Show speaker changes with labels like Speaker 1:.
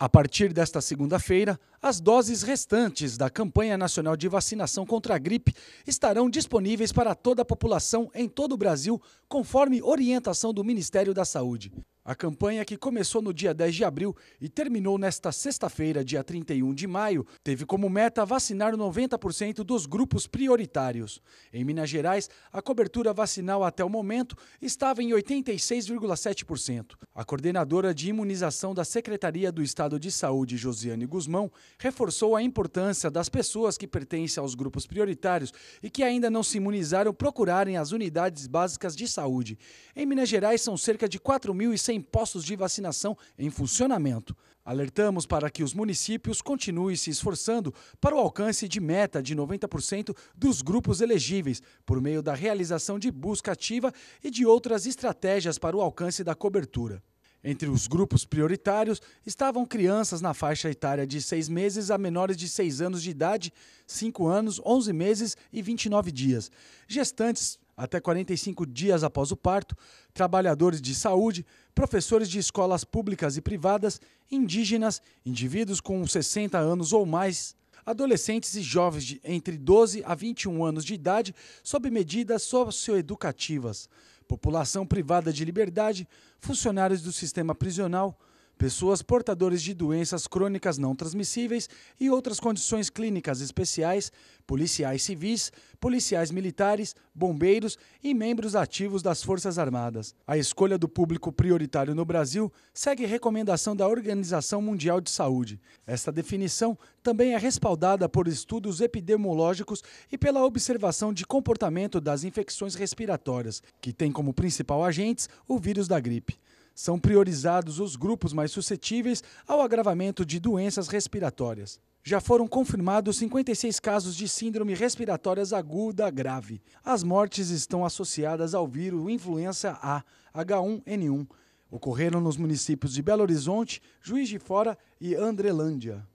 Speaker 1: A partir desta segunda-feira, as doses restantes da campanha nacional de vacinação contra a gripe estarão disponíveis para toda a população em todo o Brasil, conforme orientação do Ministério da Saúde. A campanha, que começou no dia 10 de abril e terminou nesta sexta-feira, dia 31 de maio, teve como meta vacinar 90% dos grupos prioritários. Em Minas Gerais, a cobertura vacinal até o momento estava em 86,7%. A coordenadora de imunização da Secretaria do Estado de Saúde, Josiane Guzmão, reforçou a importância das pessoas que pertencem aos grupos prioritários e que ainda não se imunizaram procurarem as unidades básicas de saúde. Em Minas Gerais, são cerca de 4.100 postos de vacinação em funcionamento. Alertamos para que os municípios continuem se esforçando para o alcance de meta de 90% dos grupos elegíveis, por meio da realização de busca ativa e de outras estratégias para o alcance da cobertura. Entre os grupos prioritários estavam crianças na faixa etária de 6 meses a menores de 6 anos de idade, 5 anos, 11 meses e 29 dias, gestantes até 45 dias após o parto, trabalhadores de saúde, professores de escolas públicas e privadas, indígenas, indivíduos com 60 anos ou mais, adolescentes e jovens de entre 12 a 21 anos de idade sob medidas socioeducativas, população privada de liberdade, funcionários do sistema prisional, pessoas portadoras de doenças crônicas não transmissíveis e outras condições clínicas especiais, policiais civis, policiais militares, bombeiros e membros ativos das Forças Armadas. A escolha do público prioritário no Brasil segue recomendação da Organização Mundial de Saúde. Esta definição também é respaldada por estudos epidemiológicos e pela observação de comportamento das infecções respiratórias, que tem como principal agentes o vírus da gripe são priorizados os grupos mais suscetíveis ao agravamento de doenças respiratórias. Já foram confirmados 56 casos de síndrome respiratória aguda grave. As mortes estão associadas ao vírus influenza A, H1N1. Ocorreram nos municípios de Belo Horizonte, Juiz de Fora e Andrelândia.